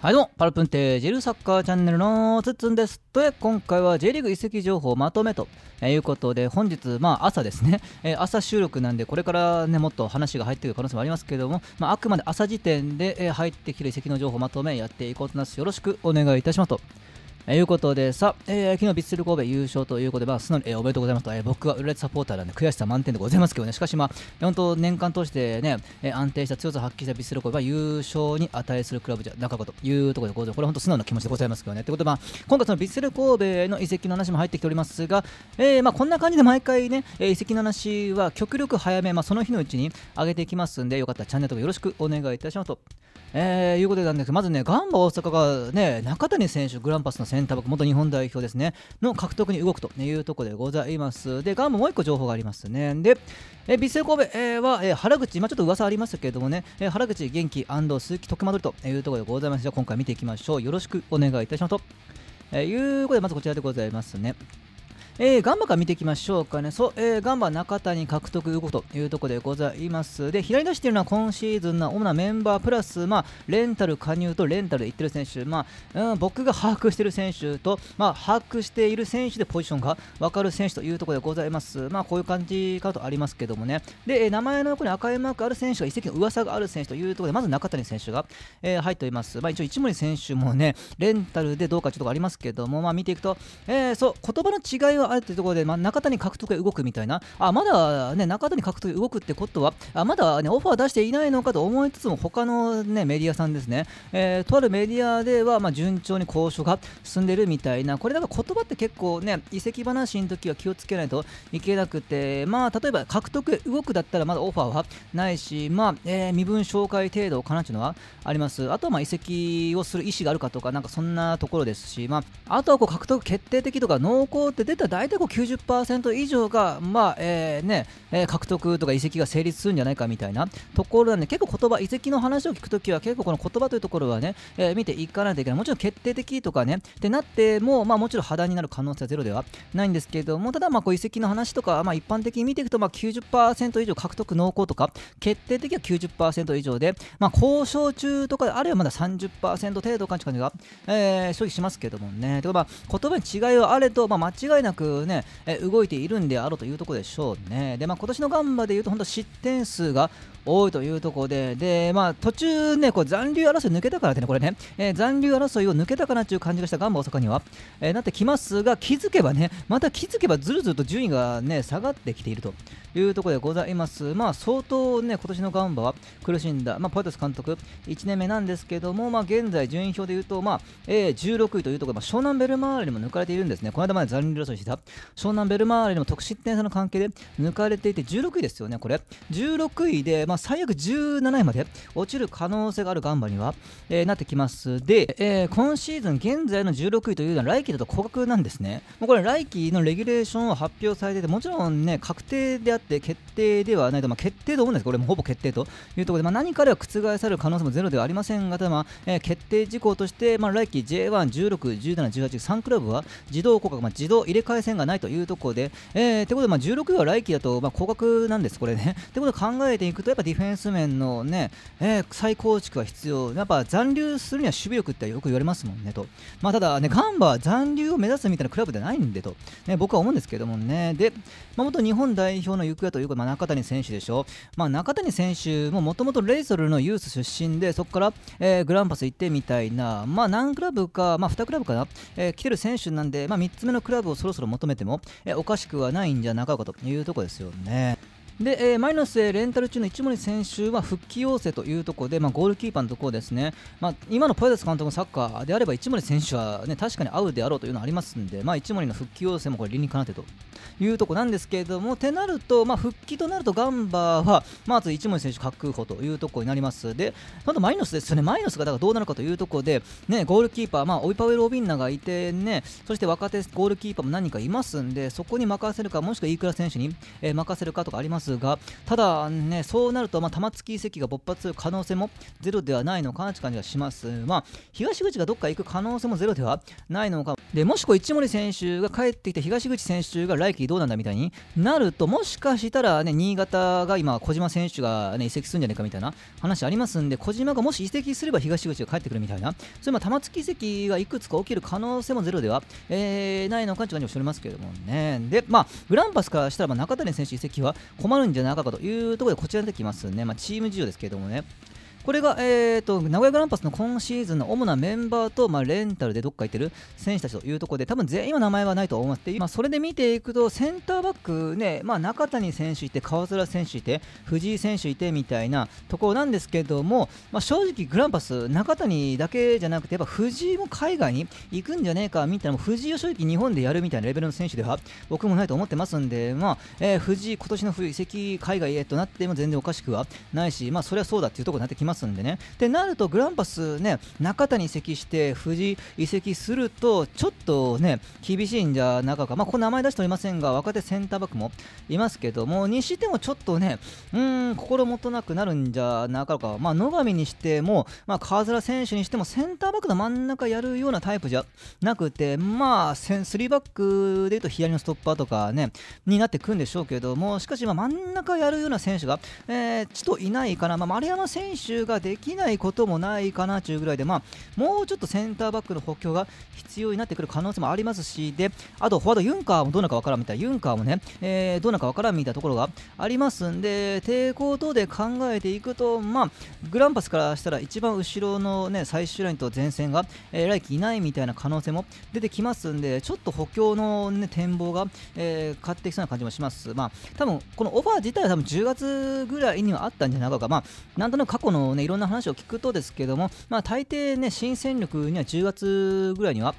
はいどうも、パルプンテージェルサッカーチャンネルのつっつんです。とえ、今回は J リーグ移籍情報まとめということで、本日、まあ朝ですね、えー、朝収録なんで、これからね、もっと話が入ってくる可能性もありますけども、まあ、あくまで朝時点で、えー、入ってきてる移籍の情報まとめやっていこうと思います。よろしくお願いいたしますと。えー、いうことでさ、えー、昨日ヴィッセル神戸優勝ということで、まあ、素直に、えー、おめでとうございますと、えー、僕は浦和サポーターなんで悔しさ満点でございますけどね、しかしまあ、本当年間通してね、えー、安定した強さを発揮したヴィッセル神戸は優勝に値するクラブじゃなかったというところでございます。これ本当素直な気持ちでございますけどね。ということで、まあ、今回そのィッセル神戸の移籍の話も入ってきておりますが、えー、まあ、こんな感じで毎回ね、えー、移籍の話は極力早め、まあ、その日のうちに上げていきますんで、よかったらチャンネル登録よろしくお願いいたしますと。えー、いうことなんですまずね、ガンバ大阪がね、中谷選手、グランパスのセンターバック、元日本代表ですね、の獲得に動くというところでございます。で、ガンバもう一個情報がありますね。で、えー、ビッセル神戸、えー、は、えー、原口、今ちょっと噂ありましたけれどもね、えー、原口元気安藤、鈴木徳間というところでございます。じゃあ今回見ていきましょう。よろしくお願いいたしますと。えー、いうことで、まずこちらでございますね。えー、ガンバから見ていきましょうかね。そう、えー、ガンバ中谷獲得動くというところでございます。で、左出しているのは今シーズンの主なメンバープラス、まあ、レンタル加入とレンタルで行ってる選手、まあ、うん、僕が把握している選手と、まあ、把握している選手でポジションが分かる選手というところでございます。まあ、こういう感じかとありますけどもね。で、えー、名前の横に赤いマークある選手が移籍の噂がある選手というところで、まず中谷選手が、えー、入っております。まあ、一応、一森選手もね、レンタルでどうかちょっとありますけども、まあ、見ていくと、えー、そう、言葉の違いはがあるというところで、まあ、中谷獲得へ動くみたいな、あまだ、ね、中谷獲得へ動くってことは、あまだ、ね、オファー出していないのかと思いつつも、他の、ね、メディアさんですね、えー、とあるメディアでは、まあ、順調に交渉が進んでるみたいな、これだから言葉って結構ね、移籍話の時は気をつけないといけなくて、まあ、例えば獲得へ動くだったらまだオファーはないし、まあえー、身分紹介程度かなというのはあります。あとはまあ移籍をする意思があるかとか、なんかそんなところですし、まあ、あとはこう獲得決定的とか濃厚って出た大体こう90%以上が、まあえーねえー、獲得とか移籍が成立するんじゃないかみたいなところなんで、結構言葉、移籍の話を聞くときは、結構この言葉というところはね、えー、見ていかないといけない。もちろん決定的とかね、ってなっても、まあ、もちろん破談になる可能性はゼロではないんですけれども、ただ、まあ、こう移籍の話とか、まあ、一般的に見ていくと、まあ90%以上獲得濃厚とか、決定的には90%以上で、まあ、交渉中とか、あるいはまだ30%程度かっか感じが、えー、正直しますけどもね。とか、まあ、言葉に違いはあれと、まあ、間違いなくね、え動いているんであろうというところでしょうね。で、まあ、今年のガンバでいうと、本当失点数が多いというところで、で、まあ、途中ね、こう残留争い抜けたからってね、これね、えー、残留争いを抜けたかなという感じがしたガンバ大阪には、えー、なってきますが、気づけばね、また気づけばずるずると順位がね、下がってきていると。いうところでございます。まあ、相当ね、今年のガンバは苦しんだ、まあ、ポエトス監督、1年目なんですけども、まあ、現在、順位表で言うと、まあ、え16位というところまあ、湘南ベルマーレにも抜かれているんですね。この間まで残留争いしてた、湘南ベルマーレにも得失点差の関係で抜かれていて、16位ですよね、これ。16位で、まあ、最悪17位まで落ちる可能性があるガンバには、えー、なってきます。で、えー、今シーズン、現在の16位というのは、来季だと高額なんですね。もうこれ、来季のレギュレーションを発表されてて、もちろんね、確定であって、って決定ではないと、まあ、決定と思うんですこれもほぼ決定というところで、まあ、何かでは覆される可能性もゼロではありませんが、ただまあえー、決定事項として、まあ、来季 J1、16、17、18、3クラブは自動降格、まあ、自動入れ替え戦がないというところで、えー、ということで、まあ、16位は来季だと、まあ、降格なんです、これね。ということを考えていくと、やっぱディフェンス面のね、えー、再構築は必要、やっぱ残留するには守備力ってよく言われますもんねと。まあ、ただね、ガンバは残留を目指すみたいなクラブではないんでと、ね、僕は思うんですけどもね。で、まあ、元日本代表の行方というか、ま中谷選手でしょ、まあ、中谷選手ももともとレイソルのユース出身で、そこから、えー、グランパス行ってみたいな、まあ、何クラブか、まあ、2クラブかな、えー、来てる選手なんで、まあ、3つ目のクラブをそろそろ求めても、えー、おかしくはないんじゃなかろうかというところですよね。で、えー、マイノス、レンタル中の一森選手は復帰要請というところで、まあ、ゴールキーパーのところですね、まあ、今のポエダス監督のサッカーであれば、一森選手は、ね、確かに合うであろうというのはありますんで、まあ、一森の復帰要請もこれ理にかなってというところなんですけれども、てなると、まあ、復帰となると、ガンバは、まず一森選手確保というところになります。で、あとマイノスですよね、マイナスがだからどうなるかというところで、ね、ゴールキーパー、まあ、オイパウエル・オビンナがいてね、そして若手ゴールキーパーも何人かいますんで、そこに任せるか、もしくは飯倉選手に、えー、任せるかとかありますますが、ただ、ね、そうなると、まあ、玉突き遺跡が勃発する可能性もゼロではないのかなって感じがします。まあ、東口がどっか行く可能性もゼロではないのか。で、もしこう、一森選手が帰ってきた東口選手が来季どうなんだみたいになると、もしかしたら、ね、新潟が今、小島選手が、ね、移籍するんじゃないかみたいな話ありますんで、小島がもし移籍すれば東口が帰ってくるみたいな、そういう玉突き遺跡がいくつか起きる可能性もゼロでは、えー、ないのかってう感じがしておりますけどもね。で、まあ、グランパスからしたら、まあ、中谷選手移籍は困あるんじゃなかったかというところで、こちら出てきますね。まあ、チーム事情ですけれどもね。これが、えーと、名古屋グランパスの今シーズンの主なメンバーと、まあ、レンタルでどっか行ってる選手たちというところで、多分全員は名前はないと思って、まあ、それで見ていくと、センターバックね、まあ、中谷選手いて、川面選手いて、藤井選手いてみたいなところなんですけども、まあ、正直、グランパス、中谷だけじゃなくて、やっぱ藤井も海外に行くんじゃねえかみたいな、藤井を正直、日本でやるみたいなレベルの選手では、僕もないと思ってますんで、まあえー、藤井、今年の移籍、海外へとなっても全然おかしくはないし、まあ、それはそうだっていうところになってきます。ますんでね。ってなるとグランパスね中田に移籍して藤井移籍するとちょっとね厳しいんじゃなかか、まあ、ここ名前出しておりませんが若手センターバックもいますけどもにしてもちょっとねうん心もとなくなるんじゃなかか、まあ、野上にしても、まあ、川面選手にしてもセンターバックの真ん中やるようなタイプじゃなくてまあ3バックでいうと左のストッパーとかねになってくんでしょうけどもしかし真ん中やるような選手が、えー、ちょっといないかな、まあ、丸山選手ができないこともないかなというぐらいで、まあ、もうちょっとセンターバックの補強が必要になってくる可能性もありますし、であとフォワード、ユンカーもどうなのかわからんみたいな、ユンカーもね、えー、どうなのかわからんみたいなところがありますんで、抵抗等で考えていくと、まあ、グランパスからしたら一番後ろの、ね、最終ラインと前線が、えー、来季いないみたいな可能性も出てきますんで、ちょっと補強の、ね、展望が、えー、変わってきそうな感じもします。まあ、多分このオファー自体は多分10月ぐらいにはあったんじゃないか、まあ、なんとなく過去のね、いろんな話を聞くとですけども、まあ、大抵ね、新戦力には10月ぐらいには、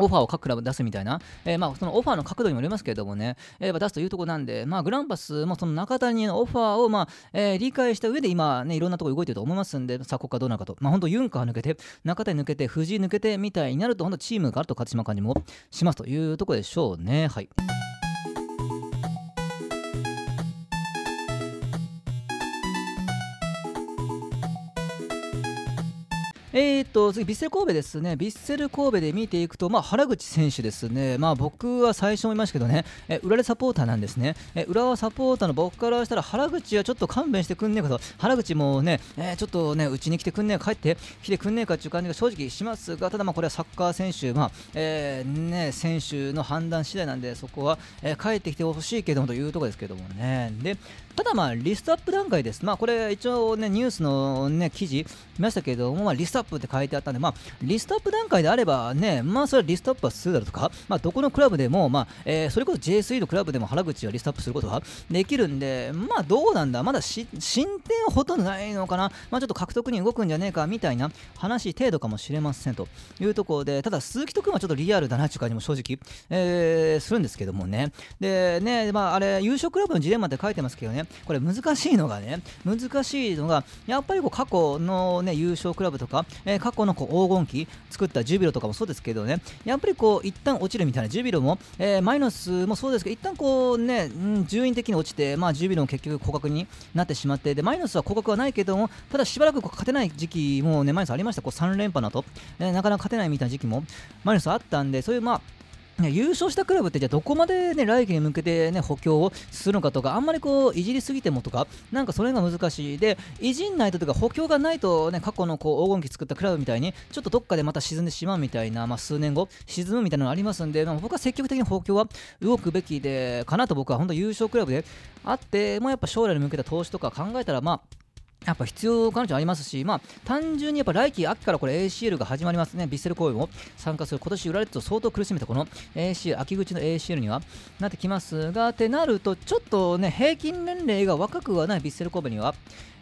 オファーを各クラブ出すみたいな、えー、まあそのオファーの角度にもよりますけれどもね、えー、出すというとこなんで、まあ、グランパスもその中谷のオファーをまあ、えー、理解した上で今、ね、いろんなところ動いてると思いますんで、さあ、ここからどうなるかと、まあ、本当、ユンカー抜けて、中谷抜けて、藤井抜けてみたいになると、本当、チームがあると勝ちう感じもしますというところでしょうね。はいえーと、次、ヴィッセル神戸ですね、ヴィッセル神戸で見ていくと、まあ、原口選手ですね、まあ、僕は最初も言いましたけどね、え浦和サポーターなんですね、え浦和サポーターの僕からしたら、原口はちょっと勘弁してくんねえかと、原口もね、えー、ちょっとね、うちに来てくんねえか、帰ってきてくんねえかっていう感じが正直しますが、ただ、これはサッカー選手、まあえーね、選手の判断次第なんで、そこは、えー、帰ってきてほしいけどもというところですけどもね。でただ、まあ、リストアップ段階です。まあ、これ、一応ね、ニュースの、ね、記事見ましたけども、まあ、リストアッププって書いてあったんで、まあ、リストアップ段階であればね、まあ、それはリストアップはするだろうとか、まあ、どこのクラブでも、まあ、えー、それこそ j 3のクラブでも原口はリストアップすることができるんで、まあ、どうなんだ、まだ進展ほとんどないのかな、まあ、ちょっと獲得に動くんじゃねえかみたいな話程度かもしれませんというところで、ただ、鈴木と君はちょっとリアルだなという感じも正直、えー、するんですけどもね。で、ね、まあ、あれ、優勝クラブのジレンマって書いてますけどね、これ難しいのがね、難しいのが、やっぱりこう過去のね、優勝クラブとか、え過去のこう黄金期作った10ビロとかもそうですけどね、やっぱりこう一旦落ちるみたいな10ビロも、えマイナスもそうですけど、一旦こうね、順位的に落ちて、まあ、10ビロも結局、降格になってしまって、でマイナスは降格はないけども、ただしばらく勝てない時期もね、マイナスありました、こう3連覇のと、えなかなか勝てないみたいな時期もマイナスあったんで、そういうまあ、ね、優勝したクラブってじゃあどこまで、ね、来季に向けて、ね、補強をするのかとかあんまりこういじりすぎてもとかなんかそれが難しいでいじんないととか補強がないと、ね、過去のこう黄金期作ったクラブみたいにちょっとどっかでまた沈んでしまうみたいな、まあ、数年後沈むみたいなのありますんで、まあ、僕は積極的に補強は動くべきでかなと僕は本当優勝クラブであって、まあ、やっぱ将来に向けた投資とか考えたらまあやっぱ必要彼女ありますし、まあ、単純にやっぱ来季秋からこれ ACL が始まりますね、ヴィッセル公演を参加する、今年売られると相当苦しめたこの ACL、秋口の ACL にはなってきますが、ってなると、ちょっとね、平均年齢が若くはないヴィッセル神戸には、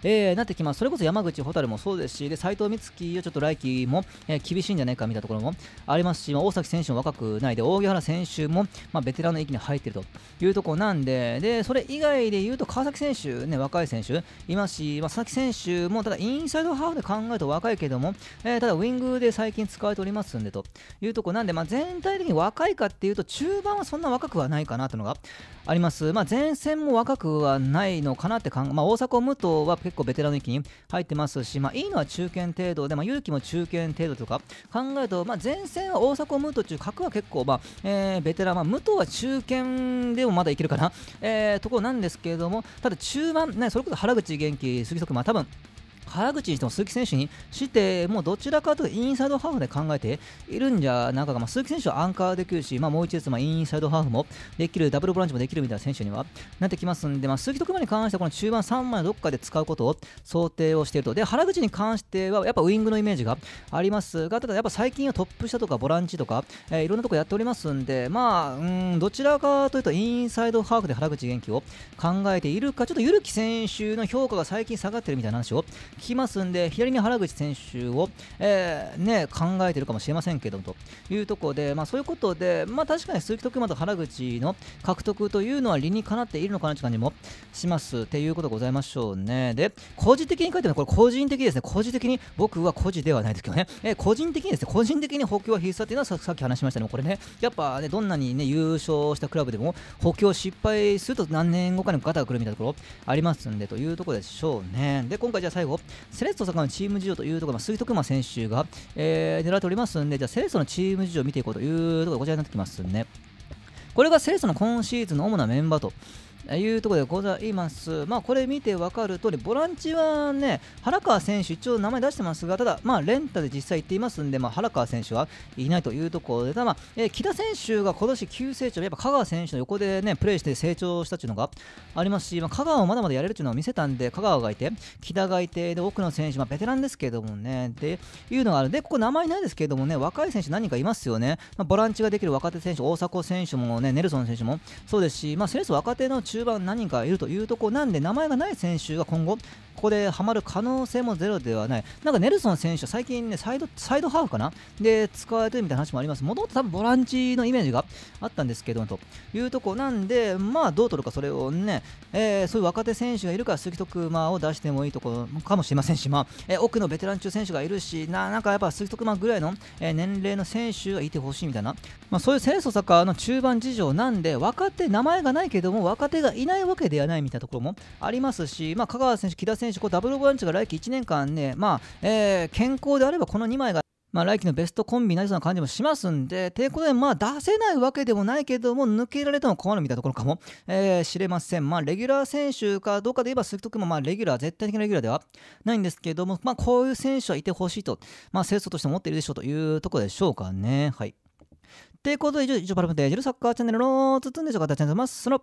えー、なってきます。それこそ山口蛍もそうですし、で斎藤光希はちょっと来季も、えー、厳しいんじゃないかみたいなところもありますし、まあ、大崎選手も若くないで、扇原選手も、まあ、ベテランの域に入っているというところなんで、でそれ以外で言うと、川崎選手、ね、若い選手いますし、まあ、選手もただインサイドハーフで考えると若いけども、えー、ただウィングで最近使われておりますんでというとこなんで、まあ、全体的に若いかっていうと中盤はそんな若くはないかなというのがあります、まあ、前線も若くはないのかなって考え、まあ、大迫武藤は結構ベテランの域に入ってますし、まあ、いいのは中堅程度で、まあ、勇気も中堅程度とか考えると、まあ、前線は大迫武藤中角は結構、まあえー、ベテラン、まあ、武藤は中堅でもまだいけるかな、えー、ところなんですけれどもただ中盤、ね、それこそ原口元気杉崎まあ多分原口にしても鈴木選手にしてもどちらかというとインサイドハーフで考えているんじゃなんかが、まあ、鈴木選手はアンカーできるし、まあ、もう一つ、まあ、インサイドハーフもできるダブルボランチもできるみたいな選手にはなってきますんで、まあ、鈴木徳馬に関してはこの中盤3枚どっかで使うことを想定をしているとで原口に関してはやっぱウイングのイメージがありますがただやっぱ最近はトップ下とかボランチとか、えー、いろんなとこやっておりますんでまあうんどちらかというとインサイドハーフで原口元気を考えているかちょっとゆるき選手の評価が最近下がってるみたいな話をきますんで、左に原口選手を、えー、ね、考えてるかもしれませんけどもというところで、まあ、そういうことで、まあ、確かに鈴木徳馬と原口の獲得というのは理にかなっているのかなという感じもしますっていうことでございましょうね。で、個人的に書いては、これ個人的ですね、個人的に僕は個人ではないですけどね、えー、個人的にですね、個人的に補強は必須だというのはさっき話しましたね、これね、やっぱね、どんなにね、優勝したクラブでも補強失敗すると何年後かにガタが来るみたいなところありますんでというところでしょうね。で、今回じゃあ最後、セレッソさのチーム事情というところ、まあ、杉戸選手が、えー、狙っておりますんで、じゃあセレッソのチーム事情を見ていこうというところがこちらになってきますね。これがセレッソの今シーズンの主なメンバーというところでございます。まあ、これ見て分かる通り、ボランチはね、原川選手、一応名前出してますが、ただ、まあ、連タで実際行っていますんで、まあ、原川選手はいないというところで、ただ、まあ、えー、木田選手が今年急成長、やっぱ香川選手の横でね、プレーして成長したっていうのがありますし、まあ、香川もまだまだやれるっていうのを見せたんで、香川がいて、木田がいて、で、奥の選手、まあ、ベテランですけどもね、っていうのがある。で、ここ名前ないですけどもね、若い選手何人かいますよね。まあ、ボランチができる若手選手、大迫選手もね、ネルソン選手もそうですし、まあ、セレス若手の中中盤何人かいるというところなんで名前がない選手が今後ここでハマる可能性もゼロではない。なんかネルソン選手、最近ね、サイド、サイドハーフかなで、使われてるみたいな話もあります。もともと多分ボランチのイメージがあったんですけども、というとこなんで、まあ、どう取るか、それをね、えー、そういう若手選手がいるから、鈴木徳馬を出してもいいところかもしれませんし、まあ、えー、奥のベテラン中選手がいるし、ななんかやっぱ鈴木徳馬ぐらいの、えー、年齢の選手がいてほしいみたいな、まあ、そういう清楚坂の中盤事情なんで、若手、名前がないけども、若手がいないわけではないみたいなところもありますし、まあ、香川選手、木田選手選手、こうダブルボランチが来季1年間ね、まあえー、健康であればこの2枚がまあ、来季のベストコンビになりそうな感じもしますんで、ということで、まあ、出せないわけでもないけども、抜けられても困るみたいなところかも、えー、知れません。まあ、レギュラー選手かどうかで言えば、鈴木徳も、まあ、レギュラー、絶対的なレギュラーではないんですけども、まあ、こういう選手はいてほしいと、まあ、清掃として思っているでしょうというところでしょうかね。はい。ということで、以上、以上パラプテージルサッカーチャンネルのつつんでしょうか、チャンネルます。その